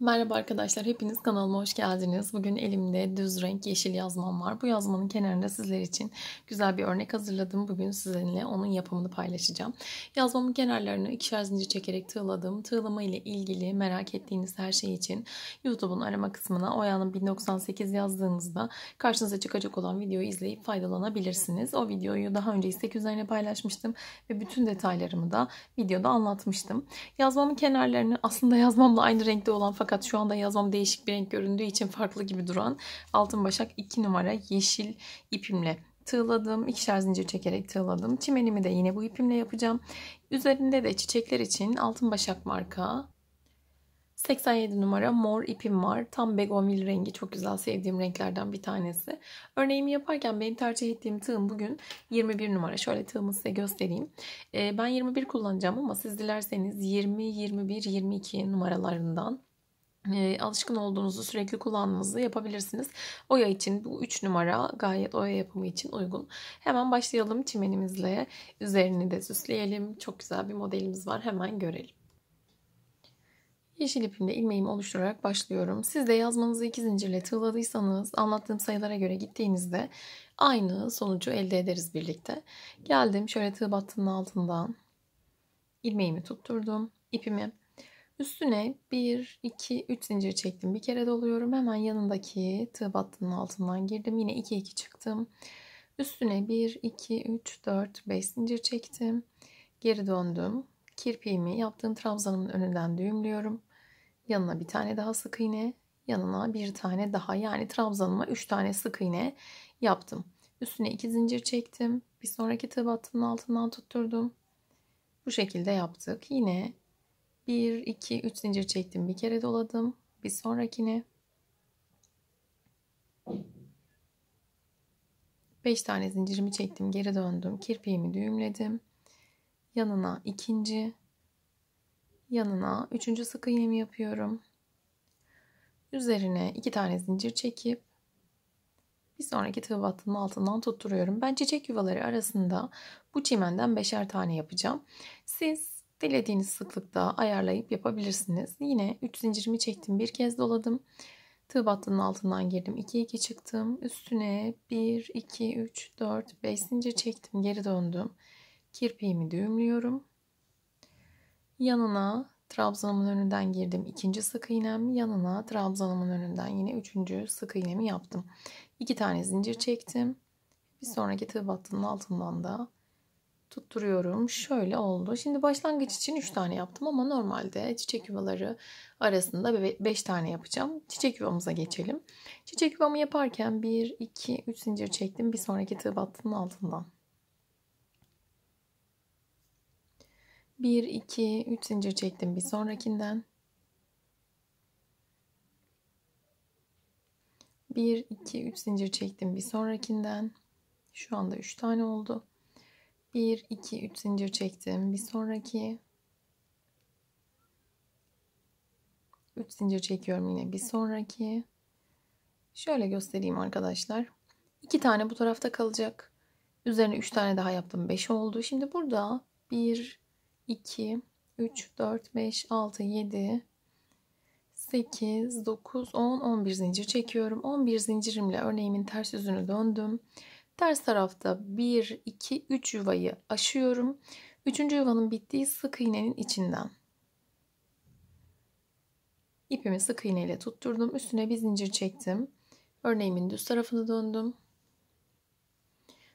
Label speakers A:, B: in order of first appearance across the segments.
A: Merhaba arkadaşlar, hepiniz kanalıma hoş geldiniz. Bugün elimde düz renk yeşil yazmam var. Bu yazmanın kenarında sizler için güzel bir örnek hazırladım. Bugün sizinle onun yapımını paylaşacağım. Yazmamın kenarlarını ikişer zincir çekerek tığladım. Tığlama ile ilgili merak ettiğiniz her şey için YouTube'un arama kısmına Oya'nın 1098 yazdığınızda karşınıza çıkacak olan videoyu izleyip faydalanabilirsiniz. O videoyu daha önce istek üzerine paylaşmıştım ve bütün detaylarımı da videoda anlatmıştım. Yazmamın kenarlarını aslında yazmamla aynı renkte olan fakat fakat şu anda yazmam değişik bir renk göründüğü için farklı gibi duran altın başak 2 numara yeşil ipimle tığladım. İkişer zincir çekerek tığladım. Çimenimi de yine bu ipimle yapacağım. Üzerinde de çiçekler için altın başak marka 87 numara mor ipim var. Tam begonvil rengi. Çok güzel sevdiğim renklerden bir tanesi. Örneğimi yaparken benim tercih ettiğim tığım bugün 21 numara. Şöyle tığımı size göstereyim. Ee, ben 21 kullanacağım ama siz dilerseniz 20, 21, 22 numaralarından e, alışkın olduğunuzu sürekli kullandığınızı yapabilirsiniz. Oya için bu 3 numara gayet oya yapımı için uygun. Hemen başlayalım çimenimizle. Üzerini de süsleyelim. Çok güzel bir modelimiz var. Hemen görelim. Yeşil ipimle ilmeğimi oluşturarak başlıyorum. Siz de yazmanızı iki zincirle tığladıysanız anlattığım sayılara göre gittiğinizde aynı sonucu elde ederiz birlikte. Geldim şöyle tığ battının altından ilmeğimi tutturdum. ipimi Üstüne 1, 2, 3 zincir çektim. Bir kere doluyorum. Hemen yanındaki tığ battının altından girdim. Yine 2, 2 çıktım. Üstüne 1, 2, 3, 4, 5 zincir çektim. Geri döndüm. Kirpiğimi yaptığım trabzanımın önünden düğümlüyorum. Yanına bir tane daha sık iğne. Yanına bir tane daha yani trabzanıma 3 tane sık iğne yaptım. Üstüne 2 zincir çektim. Bir sonraki tığ battının altından tutturdum. Bu şekilde yaptık. Yine 1, 2, 3 zincir çektim. Bir kere doladım. Bir sonrakini. 5 tane zincirimi çektim. Geri döndüm. Kirpiğimi düğümledim. Yanına ikinci. Yanına üçüncü sık iğnemi yapıyorum. Üzerine iki tane zincir çekip bir sonraki tığ battının altından tutturuyorum. Ben çiçek yuvaları arasında bu çimenden beşer tane yapacağım. Siz Dilediğiniz sıklıkta ayarlayıp yapabilirsiniz. Yine 3 zincirimi çektim. Bir kez doladım. Tığ battının altından girdim. 2 2 çıktım. Üstüne 1 2 3 4 5 zincir çektim. Geri döndüm. Kirpiğimi düğümlüyorum. Yanına trabzanımın önünden girdim. ikinci sık iğnem yanına trabzanımın önünden yine üçüncü sık iğnemi yaptım. İki tane zincir çektim. Bir sonraki tığ battının altından da tutturuyorum. Şöyle oldu. Şimdi başlangıç için 3 tane yaptım ama normalde çiçek yuvaları arasında 5 tane yapacağım. Çiçek yuvamıza geçelim. Çiçek yuvamı yaparken 1, 2, 3 zincir çektim. Bir sonraki tığ battının altından. 1, 2, 3 zincir çektim bir sonrakinden. 1, 2, 3 zincir çektim bir sonrakinden. Şu anda 3 tane oldu. 1 2 3 zincir çektim. Bir sonraki 3 zincir çekiyorum yine bir sonraki. Şöyle göstereyim arkadaşlar. 2 tane bu tarafta kalacak. Üzerine 3 tane daha yaptım. 5 oldu. Şimdi burada 1 2 3 4 5 6 7 8 9 10 11 zincir çekiyorum. 11 zincirimle örneğimin ters yüzünü döndüm. Ters tarafta 1, 2, 3 yuvayı aşıyorum. 3. yuvanın bittiği sık iğnenin içinden. İpimi sık iğneyle ile tutturdum. Üstüne bir zincir çektim. Örneğimin düz tarafını döndüm.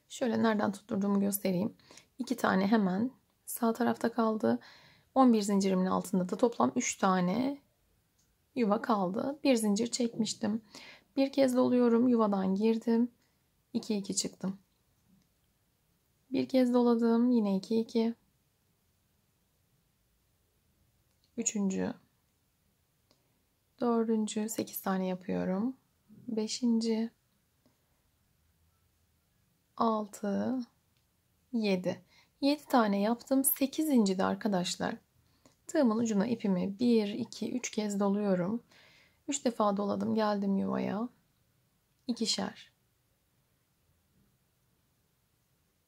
A: Şöyle nereden tutturduğumu göstereyim. 2 tane hemen sağ tarafta kaldı. 11 zincirimin altında da toplam 3 tane yuva kaldı. Bir zincir çekmiştim. Bir kez doluyorum. Yuvadan girdim. 2 2 çıktım. Bir kez doladım. Yine 2 2. Üçüncü. Dördüncü. Sekiz tane yapıyorum. Beşinci. Altı. Yedi. Yedi tane yaptım. Sekizinci de arkadaşlar. Tığımın ucuna ipimi bir, iki, üç kez doluyorum. Üç defa doladım. Geldim yuvaya. İkişer.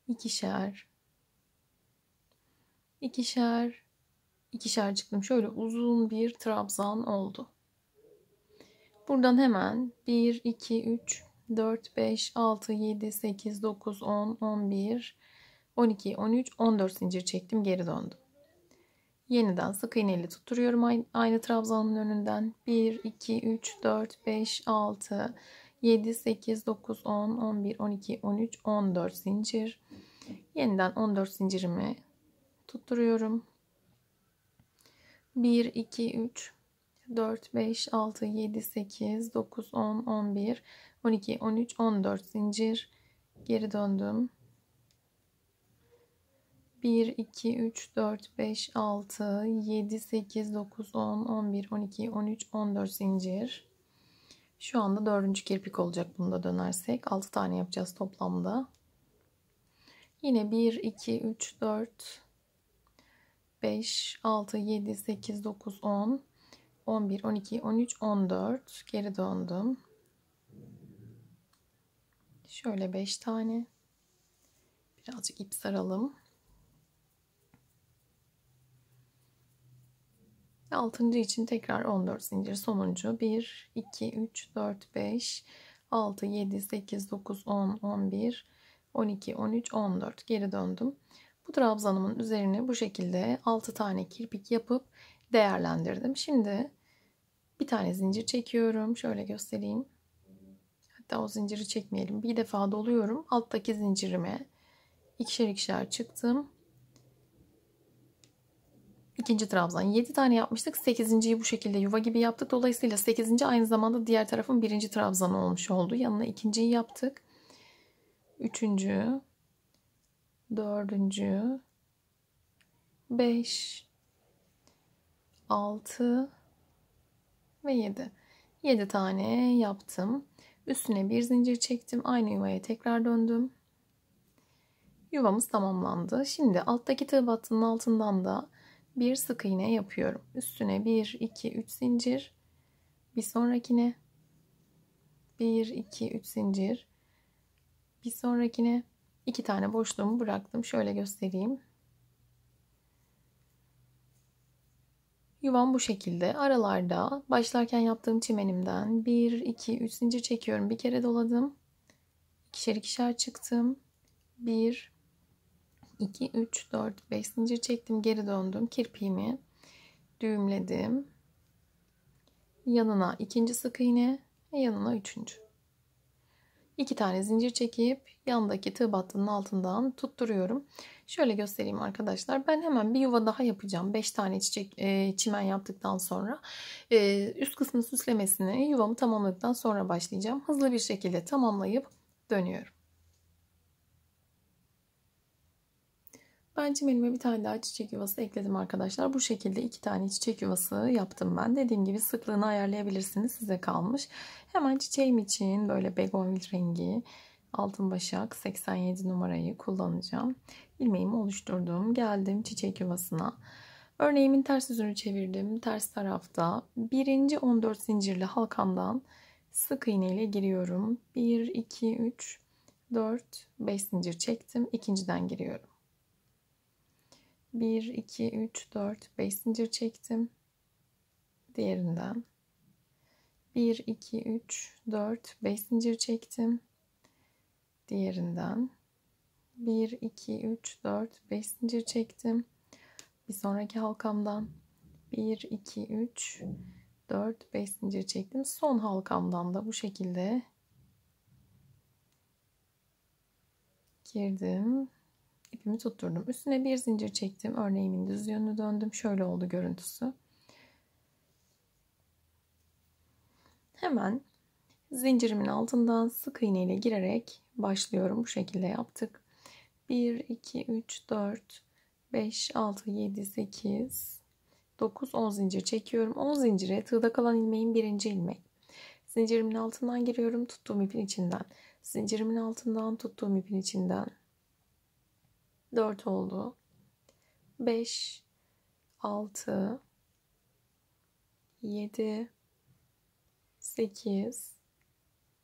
A: ikişer, ikişer, ikişer çıktım. Şöyle uzun bir trabzan oldu. Buradan hemen 1, 2, 3, 4, 5, 6, 7, 8, 9, 10, 11, 12, 13, 14 zincir çektim. Geri döndüm. Yeniden sık iğneyle tutturuyorum aynı, aynı trabzanın önünden. 1, 2, 3, 4, 5, 6, 7, 8, 9, 10, 11, 12, 13, 14 zincir. Yeniden 14 zincirimi tutturuyorum. 1, 2, 3, 4, 5, 6, 7, 8, 9, 10, 11, 12, 13, 14 zincir. Geri döndüm. 1, 2, 3, 4, 5, 6, 7, 8, 9, 10, 11, 12, 13, 14 zincir. Şu anda dördüncü kirpik olacak Bunda dönersek. 6 tane yapacağız toplamda. Yine 1, 2, 3, 4, 5, 6, 7, 8, 9, 10, 11, 12, 13, 14. Geri döndüm. Şöyle 5 tane. Birazcık ip saralım. Altıncı için tekrar 14 zincir sonuncu 1, 2, 3, 4, 5, 6, 7, 8, 9, 10, 11, 12, 13, 14 geri döndüm. Bu trabzanımın üzerine bu şekilde 6 tane kirpik yapıp değerlendirdim. Şimdi bir tane zincir çekiyorum. Şöyle göstereyim. Hatta o zinciri çekmeyelim. Bir defa doluyorum. Alttaki zincirime ikişer ikişer çıktım. İkinci trabzan 7 tane yapmıştık. 8.yi bu şekilde yuva gibi yaptık. Dolayısıyla 8. aynı zamanda diğer tarafın birinci trabzanı olmuş oldu. Yanına ikinciyi yaptık. Üçüncü, dördüncü, beş, altı ve yedi. Yedi tane yaptım. Üstüne bir zincir çektim. Aynı yuvaya tekrar döndüm. Yuvamız tamamlandı. Şimdi alttaki tığ battının altından da bir sık iğne yapıyorum. Üstüne 1 2 3 zincir. Bir sonrakine 1 2 3 zincir. Bir sonrakine iki tane boşluğumu bıraktım. Şöyle göstereyim. Yuvam bu şekilde. Aralarda başlarken yaptığım çimenimden 1 2 3 zincir çekiyorum. Bir kere doladım. İkişer ikişer çıktım. 1 2, 3, 4, 5 zincir çektim. Geri döndüm. Kirpiğimi düğümledim. Yanına ikinci sık iğne yanına üçüncü. İki tane zincir çekip yandaki tığ battının altından tutturuyorum. Şöyle göstereyim arkadaşlar. Ben hemen bir yuva daha yapacağım. beş tane çiçek e, çimen yaptıktan sonra e, üst kısmı süslemesini yuvamı tamamladıktan sonra başlayacağım. Hızlı bir şekilde tamamlayıp dönüyorum. Ben çimenime bir tane daha çiçek yuvası ekledim arkadaşlar. Bu şekilde iki tane çiçek yuvası yaptım ben. Dediğim gibi sıklığını ayarlayabilirsiniz. Size kalmış. Hemen çiçeğim için böyle begonvil rengi altın başak 87 numarayı kullanacağım. İlmeğimi oluşturdum. Geldim çiçek yuvasına. Örneğimin ters yüzünü çevirdim. Ters tarafta birinci 14 zincirli halkamdan sık iğne ile giriyorum. 1, 2, 3, 4, 5 zincir çektim. İkinciden giriyorum. 1, 2, 3, 4, 5 zincir çektim. Diğerinden. 1, 2, 3, 4, 5 zincir çektim. Diğerinden. 1, 2, 3, 4, 5 zincir çektim. Bir sonraki halkamdan 1, 2, 3, 4, 5 zincir çektim. Son halkamdan da bu şekilde girdim ipimi tutturdum. Üstüne bir zincir çektim. Örneğimin düz yönünü döndüm. Şöyle oldu görüntüsü. Hemen zincirimin altından sık iğne ile girerek başlıyorum. Bu şekilde yaptık. 1, 2, 3, 4, 5, 6, 7, 8, 9, 10 zincir çekiyorum. 10 zincire tığda kalan ilmeğin birinci ilmek. Zincirimin altından giriyorum. Tuttuğum ipin içinden. Zincirimin altından tuttuğum ipin içinden. 4 oldu. 5 6 7 8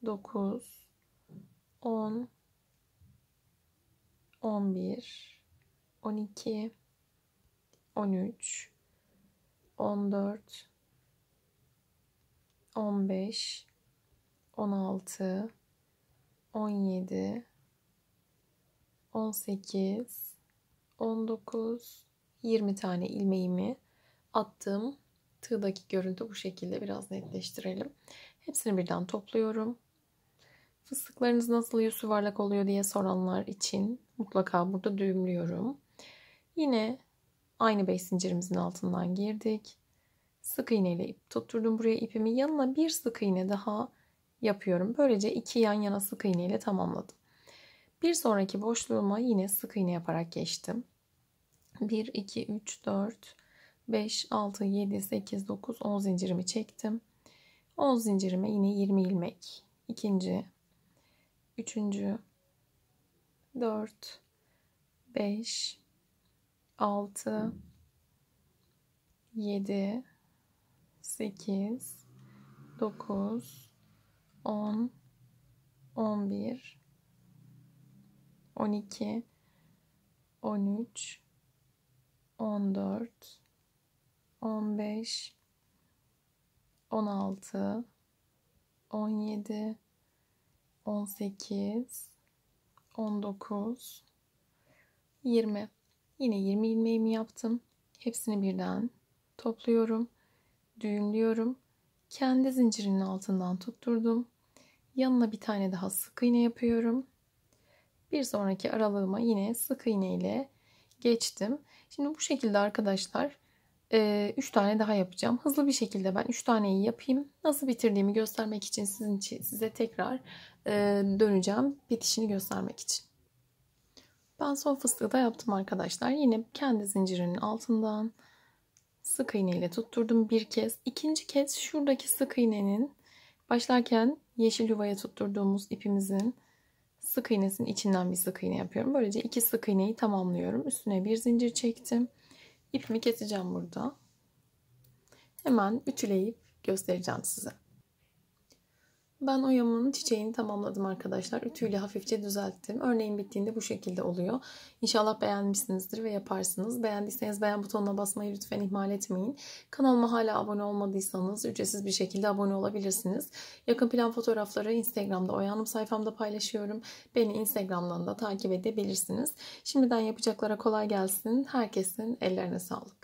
A: 9 10 11 12 13 14 15 16 17 18, 19, 20 tane ilmeğimi attım. Tığdaki görüntü bu şekilde biraz netleştirelim. Hepsini birden topluyorum. Fıstıklarınız nasıl yuvarlak oluyor diye soranlar için mutlaka burada düğümlüyorum. Yine aynı 5 zincirimizin altından girdik. Sık iğne ile ip tutturdum buraya ipimi. Yanına bir sık iğne daha yapıyorum. Böylece iki yan yana sık iğne ile tamamladım. Bir sonraki boşluğuma yine sık iğne yaparak geçtim. 1, 2, 3, 4, 5, 6, 7, 8, 9, 10 zincirimi çektim. 10 zincirime yine 20 ilmek. ikinci, üçüncü, 4, 5, 6, 7, 8, 9, 10, 11, 12, 13, 14, 15, 16, 17, 18, 19, 20. Yine 20 ilmeğimi yaptım. Hepsini birden topluyorum. Düğümlüyorum. Kendi zincirinin altından tutturdum. Yanına bir tane daha sık iğne yapıyorum bir sonraki aralığıma yine sık iğne ile geçtim. Şimdi bu şekilde arkadaşlar 3 e, tane daha yapacağım. Hızlı bir şekilde ben 3 taneyi yapayım. Nasıl bitirdiğimi göstermek için sizin için size tekrar e, döneceğim. Bitişini göstermek için. Ben son fıstığı da yaptım arkadaşlar. Yine kendi zincirinin altından sık iğne ile tutturdum bir kez. İkinci kez şuradaki sık iğnenin başlarken yeşil yuvaya tutturduğumuz ipimizin sık iğnesinin içinden bir sık iğne yapıyorum. Böylece iki sık iğneyi tamamlıyorum. Üstüne bir zincir çektim. İpimi keseceğim burada. Hemen ütüleyip göstereceğim size. Ben oyamın çiçeğini tamamladım arkadaşlar. Ütüyle hafifçe düzelttim. Örneğin bittiğinde bu şekilde oluyor. İnşallah beğenmişsinizdir ve yaparsınız. Beğendiyseniz beğen butonuna basmayı lütfen ihmal etmeyin. Kanalıma hala abone olmadıysanız ücretsiz bir şekilde abone olabilirsiniz. Yakın plan fotoğrafları Instagram'da Oyanım sayfamda paylaşıyorum. Beni Instagram'dan da takip edebilirsiniz. Şimdiden yapacaklara kolay gelsin. Herkesin ellerine sağlık.